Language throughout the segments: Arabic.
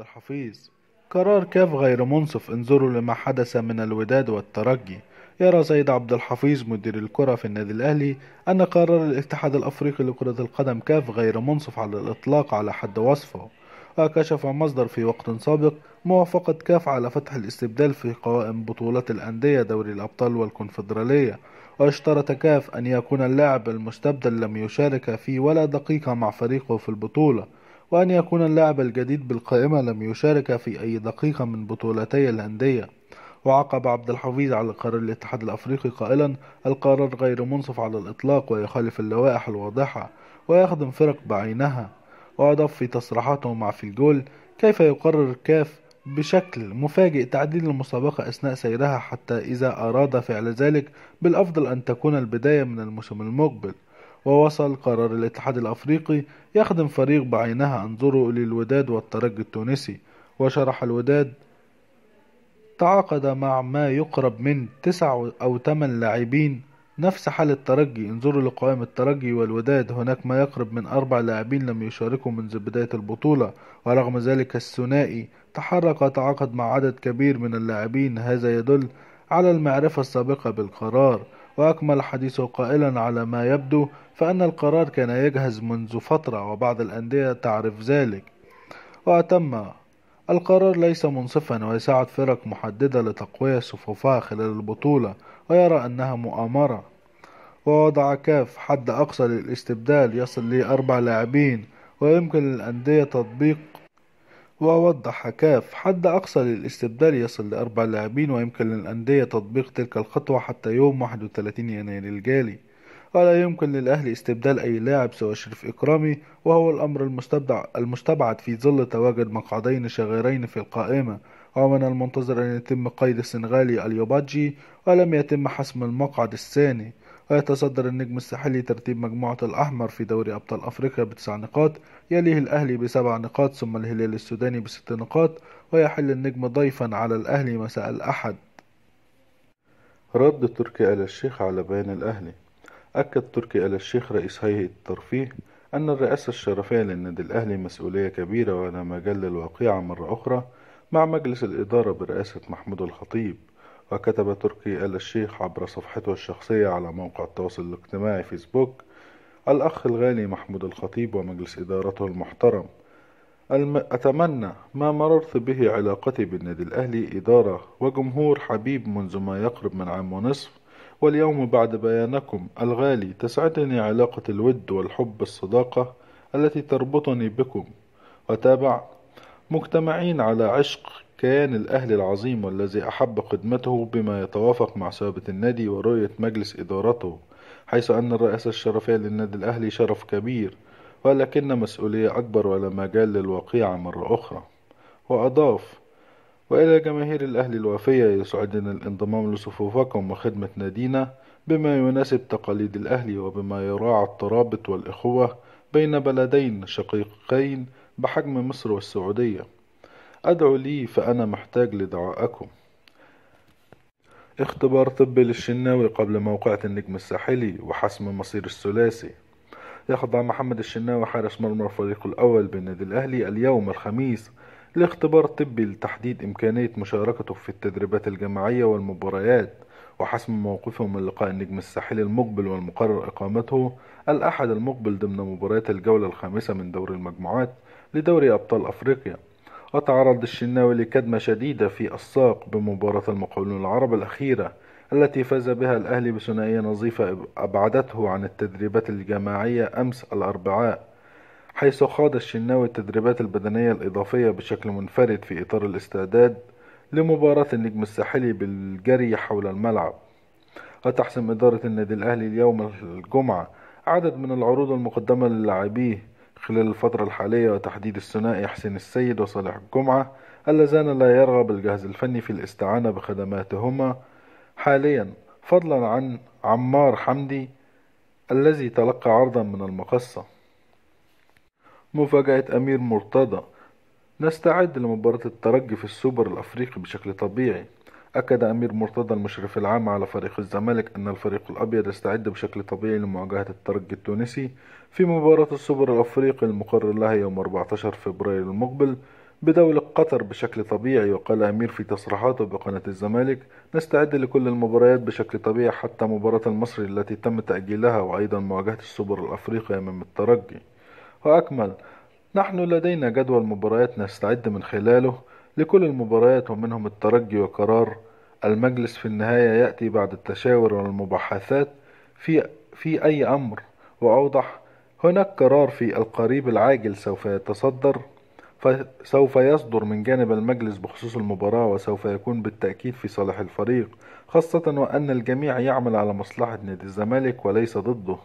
الحفيظ قرار كاف غير منصف انظروا لما حدث من الوداد والترجي يرى سيد عبد الحفيظ مدير الكرة في النادي الأهلي أن قرار الاتحاد الأفريقي لكرة القدم كاف غير منصف على الإطلاق على حد وصفه وكشف مصدر في وقت سابق موافقة كاف على فتح الاستبدال في قوائم بطولة الأندية دوري الأبطال والكونفدرالية واشترط كاف أن يكون اللاعب المستبدل لم يشارك في ولا دقيقة مع فريقه في البطولة وأن يكون اللاعب الجديد بالقائمة لم يشارك في أي دقيقة من بطولتي الأندية وعقب عبد الحفيظ على قرار الاتحاد الأفريقي قائلا القرار غير منصف على الإطلاق ويخالف اللوائح الواضحة ويخدم فرق بعينها وأضاف في تصريحاته مع في الجول كيف يقرر كاف بشكل مفاجئ تعديل المسابقة أثناء سيرها حتى إذا أراد فعل ذلك بالأفضل أن تكون البداية من الموسم المقبل ووصل قرار الاتحاد الأفريقي يخدم فريق بعينها انظروا للوداد والترجي التونسي وشرح الوداد تعاقد مع ما يقرب من تسع أو ثمان لاعبين نفس حال الترجي انظروا لقوائم الترجي والوداد هناك ما يقرب من أربع لاعبين لم يشاركوا منذ بداية البطولة ورغم ذلك الثنائي تحرك وتعاقد مع عدد كبير من اللاعبين هذا يدل على المعرفة السابقة بالقرار وأكمل حديثه قائلا على ما يبدو فأن القرار كان يجهز منذ فترة وبعض الأندية تعرف ذلك وأتم القرار ليس منصفا ويساعد فرق محددة لتقوية صفوفها خلال البطولة ويرى أنها مؤامرة ووضع كاف حد أقصى للاستبدال يصل لأربع لاعبين ويمكن للأندية تطبيق ووضح كاف حد أقصى للاستبدال يصل لأربع لاعبين ويمكن للأندية تطبيق تلك الخطوة حتى يوم 31 يناير الجالي ولا يمكن للأهلي استبدال أي لاعب سوى شريف إكرامي وهو الأمر المستبدع المستبعد في ظل تواجد مقعدين شغيرين في القائمة ومن المنتظر أن يتم قيد السنغالي اليوباجي ولم يتم حسم المقعد الثاني ويتصدر النجم الساحلي ترتيب مجموعة الأحمر في دوري أبطال أفريقيا بتسع نقاط يليه الأهلي بسبع نقاط ثم الهلال السوداني بست نقاط ويحل النجم ضيفا على الأهلي مساء الأحد رد تركي آل الشيخ على بيان الأهلي أكد تركي آل الشيخ رئيس هيئة الترفيه أن الرئاسة الشرفية للنادي الأهلي مسؤولية كبيرة ولا مجال للوقيعة مرة أخرى مع مجلس الإدارة برئاسة محمود الخطيب وكتب تركي آل الشيخ عبر صفحته الشخصية على موقع التواصل الاجتماعي فيسبوك الأخ الغالي محمود الخطيب ومجلس إدارته المحترم أتمنى ما مررت به علاقتي بالنادي الأهلي إدارة وجمهور حبيب منذ ما يقرب من عام ونصف واليوم بعد بيانكم الغالي تسعدني علاقة الود والحب الصداقة التي تربطني بكم وتابع مجتمعين على عشق كيان الأهل العظيم والذي أحب خدمته بما يتوافق مع ثوابت النادي ورؤية مجلس إدارته حيث أن الرئاسة الشرفية للنادي الأهلي شرف كبير ولكن مسؤولية أكبر ولا مجال للوقيعة مرة أخرى وأضاف وإلى جماهير الأهلي الوافية يسعدنا الانضمام لصفوفكم وخدمة نادينا بما يناسب تقاليد الأهلي وبما يراعي الترابط والإخوة بين بلدين شقيقين بحجم مصر والسعودية أدعو لي فأنا محتاج لدعائكم اختبار طبي للشناوي قبل موقعة النجم الساحلي وحسم مصير الثلاثي يخضع محمد الشناوي حارس مرمى الفريق الأول بالنادي الأهلي اليوم الخميس لاختبار طبي لتحديد إمكانية مشاركته في التدريبات الجماعية والمباريات وحسم موقفه من لقاء النجم الساحلي المقبل والمقرر إقامته الأحد المقبل ضمن مباريات الجولة الخامسة من دوري المجموعات لدوري أبطال أفريقيا وتعرض الشناوي لكدمة شديدة في الساق بمباراة المقاولون العرب الأخيرة التي فاز بها الأهلي بثنائية نظيفة أبعدته عن التدريبات الجماعية أمس الأربعاء حيث خاض الشناوي التدريبات البدنية الإضافية بشكل منفرد في إطار الاستعداد لمباراة النجم الساحلي بالجري حول الملعب وتحسم إدارة النادي الأهلي اليوم الجمعة عدد من العروض المقدمة للاعبيه خلال الفترة الحالية وتحديد الثنائي حسين السيد وصالح الجمعة اللذان لا يرغب الجهاز الفني في الاستعانة بخدماتهما حاليا فضلا عن عمار حمدي الذي تلقى عرضا من المقصة مفاجأة أمير مرتضى نستعد لمباراة الترجي في السوبر الأفريقي بشكل طبيعي أكد أمير مرتضى المشرف العام على فريق الزمالك أن الفريق الأبيض يستعد بشكل طبيعي لمواجهة الترجي التونسي في مباراة السوبر الأفريقي المقرر لها يوم 14 فبراير المقبل بدولة قطر بشكل طبيعي وقال أمير في تصريحاته بقناة الزمالك نستعد لكل المباريات بشكل طبيعي حتى مباراة المصري التي تم تأجيلها وأيضا مواجهة السوبر الأفريقي أمام الترجي وأكمل نحن لدينا جدول مباريات نستعد من خلاله لكل المباريات ومنهم الترجي وقرار المجلس في النهاية يأتي بعد التشاور والمباحثات في, في أي أمر وأوضح هناك قرار في القريب العاجل سوف يتصدر فسوف يصدر من جانب المجلس بخصوص المباراة وسوف يكون بالتأكيد في صالح الفريق خاصة وأن الجميع يعمل على مصلحة نادي الزمالك وليس ضده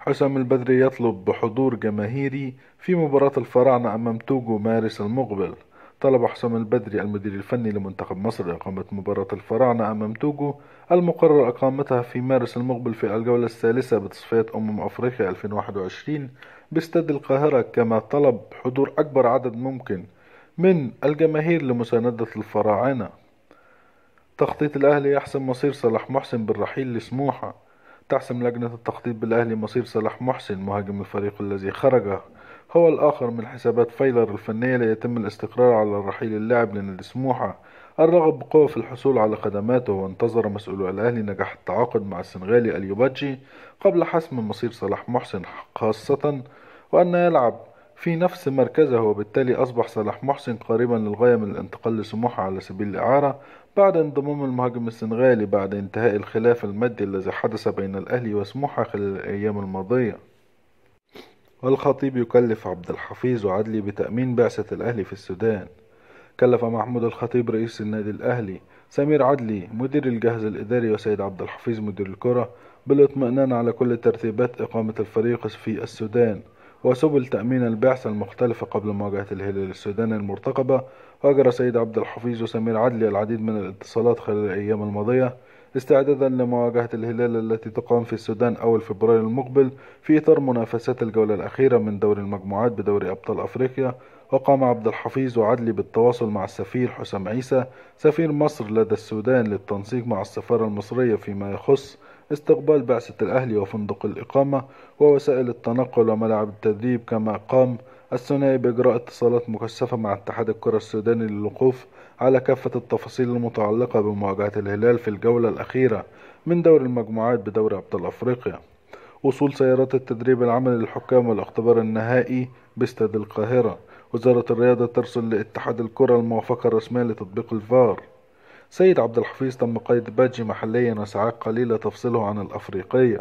حسام البدري يطلب بحضور جماهيري في مباراة الفراعنة أمام توجو مارس المقبل طلب حسام البدري المدير الفني لمنتخب مصر إقامة مباراة الفراعنة أمام توجو المقرر إقامتها في مارس المقبل في الجولة الثالثة بتصفيات أمم أفريقيا 2021 باستاد القاهرة كما طلب حضور أكبر عدد ممكن من الجماهير لمساندة الفراعنة تخطيط الأهلي يحسم مصير صلاح محسن بالرحيل لسموحة تحسم لجنة التخطيط بالأهلي مصير صلاح محسن مهاجم الفريق الذي خرج هو الآخر من حسابات فايلر الفنية ليتم الاستقرار على رحيل اللاعب لنادي سموحة الرغب بقوة في الحصول على خدماته وانتظر مسؤولو الأهلي نجاح التعاقد مع السنغالي اليوباتشي قبل حسم مصير صلاح محسن خاصة وأن يلعب في نفس مركزه وبالتالي أصبح صلاح محسن قريبا للغاية من الانتقال لسموحة على سبيل الإعارة بعد انضمام المهاجم السنغالي بعد انتهاء الخلاف المادي الذي حدث بين الأهلي وسموحة خلال الأيام الماضية الخطيب يكلف عبد الحفيظ وعدلي بتأمين بعثة الأهلي في السودان كلف محمود الخطيب رئيس النادي الأهلي سمير عدلي مدير الجهاز الإداري وسيد عبد الحفيظ مدير الكرة بالاطمئنان على كل ترتيبات إقامة الفريق في السودان وسبل تأمين البعثة المختلفة قبل مواجهة الهلال السوداني المرتقبة وأجرى سيد عبد الحفيظ وسمير عدلي العديد من الاتصالات خلال الأيام الماضية استعدادا لمواجهة الهلال التي تقام في السودان أول فبراير المقبل في إطار منافسات الجولة الأخيرة من دوري المجموعات بدوري أبطال أفريقيا وقام عبد الحفيظ وعدلي بالتواصل مع السفير حسام عيسى سفير مصر لدى السودان للتنسيق مع السفارة المصرية فيما يخص استقبال بعثة الأهلي وفندق الإقامة ووسائل التنقل وملاعب التدريب كما قام الثنائي بإجراء اتصالات مكثفة مع اتحاد الكرة السوداني للوقوف على كافة التفاصيل المتعلقة بمواجهة الهلال في الجولة الأخيرة من دور المجموعات بدوري أبطال أفريقيا وصول سيارات التدريب العملي للحكام والاختبار النهائي باستاد القاهرة وزارة الرياضة ترسل لاتحاد الكرة الموافقة الرسمية لتطبيق الفار سيد عبد الحفيظ تم قيد باجي محليا وساعات قليلة تفصله عن الأفريقية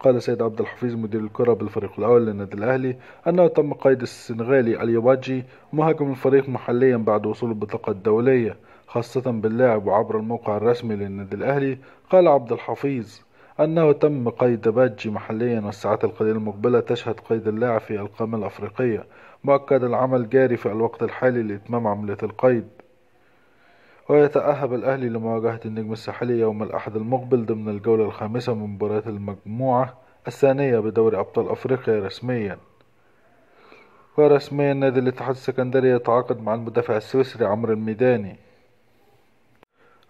قال سيد عبد الحفيظ مدير الكرة بالفريق الأول للنادي الأهلي أنه تم قيد السنغالي اليوباجي مهاجم الفريق محليا بعد وصول البطاقة الدولية خاصة باللاعب وعبر الموقع الرسمي للنادي الأهلي قال عبد الحفيظ أنه تم قيد باجي محليا والساعات القليلة المقبلة تشهد قيد اللاعب في القامة الأفريقية مؤكد العمل جاري في الوقت الحالي لإتمام عملية القيد ويتأهب الأهلي لمواجهة النجم الساحلي يوم الأحد المقبل ضمن الجولة الخامسة من مباريات المجموعة الثانية بدوري أبطال أفريقيا رسميا ورسميا نادي الاتحاد السكندري يتعاقد مع المدافع السويسري عمرو الميداني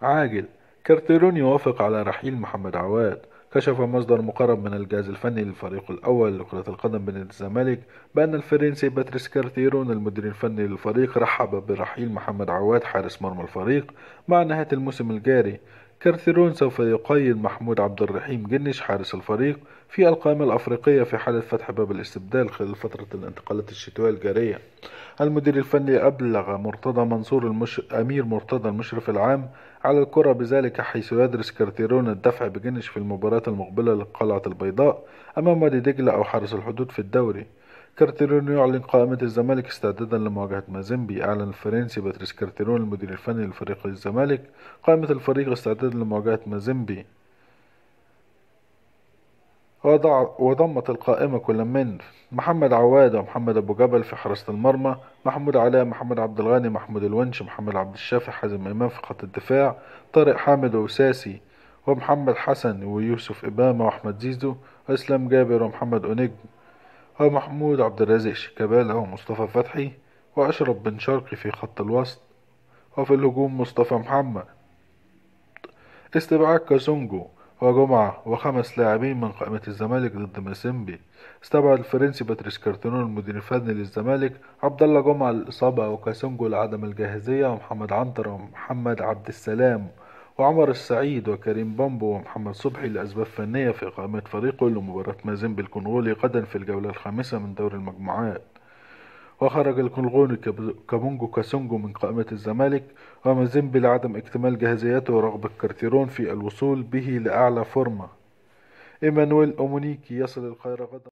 عاجل كارتيرون يوافق على رحيل محمد عواد كشف مصدر مقرب من الجهاز الفني للفريق الأول لكرة القدم بنادي الزمالك بأن الفرنسي باتريس كارتيرون المدير الفني للفريق رحب برحيل محمد عواد حارس مرمى الفريق مع نهاية الموسم الجاري كارثيرون سوف يقيد محمود عبد الرحيم جنش حارس الفريق في القائمة الأفريقية في حالة فتح باب الاستبدال خلال فترة الانتقالات الشتوية الجارية المدير الفني أبلغ مرتضى منصور المش... أمير مرتضى المشرف العام على الكرة بذلك حيث يدرس كارتيرون الدفع بجنش في المباراة المقبلة للقلعة البيضاء أمام وادي دجلة أو حرس الحدود في الدوري كارتيرون يعلن قائمة الزمالك استعدادا لمواجهة مازيمبي أعلن الفرنسي باتريس كارتيرون المدير الفني لفريق الزمالك قائمة الفريق استعدادا لمواجهة مازيمبي وضع وضمت القائمة كل من محمد عواد ومحمد أبو جبل في حراسة المرمى محمود علاء محمد عبد الغني محمود الونش محمد عبد الشافي حازم إمام في خط الدفاع طارق حامد وساسي ومحمد حسن ويوسف إبامة وأحمد زيزو وإسلام جابر ومحمد أونجم ومحمود عبد الرازق شيكابالا ومصطفى فتحي وأشرف بن شرقي في خط الوسط وفي الهجوم مصطفى محمد استبعاد كاسونجو وجمعة وخمس لاعبين من قائمة الزمالك ضد ماسيمبي استبعد الفرنسي باتريس كارتونون المدير الفني للزمالك عبد الله جمعة للإصابة وكاسونجو لعدم الجاهزية ومحمد عنتر ومحمد عبد السلام وعمر السعيد وكريم بامبو ومحمد صبحي لأسباب فنية في إقامة فريقه لمباراة مازيمبي الكونغولي غدا في الجولة الخامسة من دور المجموعات وخرج الكولغوني كابونجو كاسونجو من قائمة الزمالك ومازيمبي لعدم اكتمال جاهزيته ورغبة كارتيرون في الوصول به لأعلى فورمة إيمانويل أومونيكي يصل القاهرة غدا